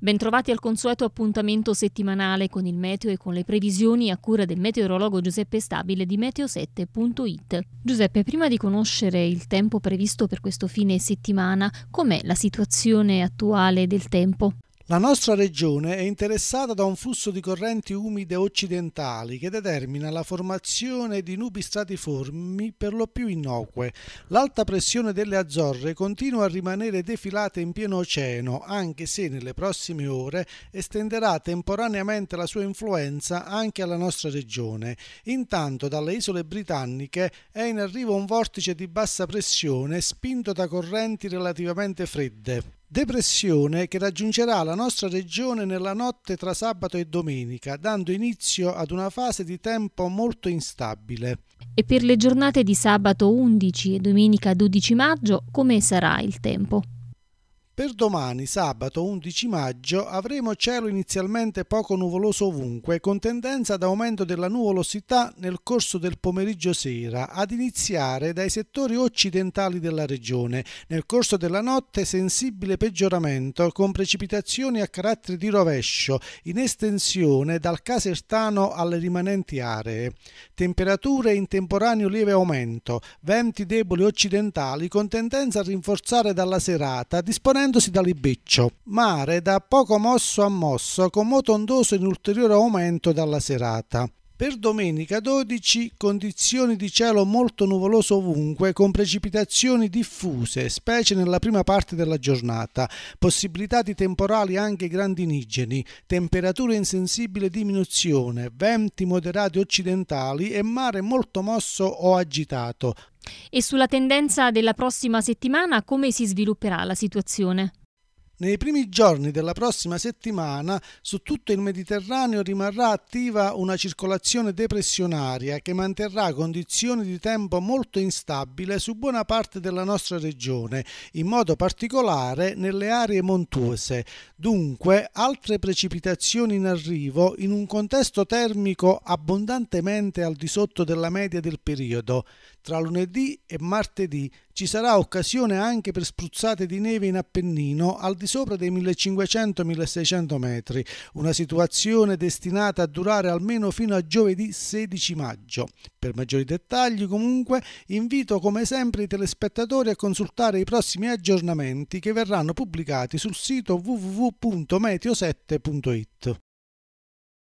Bentrovati al consueto appuntamento settimanale con il meteo e con le previsioni a cura del meteorologo Giuseppe Stabile di meteo7.it. Giuseppe, prima di conoscere il tempo previsto per questo fine settimana, com'è la situazione attuale del tempo? La nostra regione è interessata da un flusso di correnti umide occidentali che determina la formazione di nubi stratiformi per lo più innocue. L'alta pressione delle Azzorre continua a rimanere defilata in pieno oceano, anche se nelle prossime ore estenderà temporaneamente la sua influenza anche alla nostra regione. Intanto dalle isole britanniche è in arrivo un vortice di bassa pressione spinto da correnti relativamente fredde. Depressione che raggiungerà la nostra regione nella notte tra sabato e domenica, dando inizio ad una fase di tempo molto instabile. E per le giornate di sabato 11 e domenica 12 maggio come sarà il tempo? Per domani, sabato 11 maggio, avremo cielo inizialmente poco nuvoloso ovunque, con tendenza ad aumento della nuvolosità nel corso del pomeriggio sera, ad iniziare dai settori occidentali della regione. Nel corso della notte sensibile peggioramento, con precipitazioni a carattere di rovescio, in estensione dal Casertano alle rimanenti aree. Temperature in temporaneo lieve aumento, venti deboli occidentali con tendenza a rinforzare dalla serata, disponendo da Libeccio. Mare da poco mosso a mosso, con moto ondoso in ulteriore aumento dalla serata. Per domenica 12 condizioni di cielo molto nuvoloso ovunque con precipitazioni diffuse, specie nella prima parte della giornata, possibilità di temporali anche grandinigeni, temperature in sensibile diminuzione, venti moderati occidentali e mare molto mosso o agitato, e sulla tendenza della prossima settimana come si svilupperà la situazione? Nei primi giorni della prossima settimana su tutto il Mediterraneo rimarrà attiva una circolazione depressionaria che manterrà condizioni di tempo molto instabile su buona parte della nostra regione, in modo particolare nelle aree montuose. Dunque, altre precipitazioni in arrivo in un contesto termico abbondantemente al di sotto della media del periodo. Tra lunedì e martedì ci sarà occasione anche per spruzzate di neve in Appennino al di sopra dei 1500-1600 metri, una situazione destinata a durare almeno fino a giovedì 16 maggio. Per maggiori dettagli comunque invito come sempre i telespettatori a consultare i prossimi aggiornamenti che verranno pubblicati sul sito www.meteo7.it.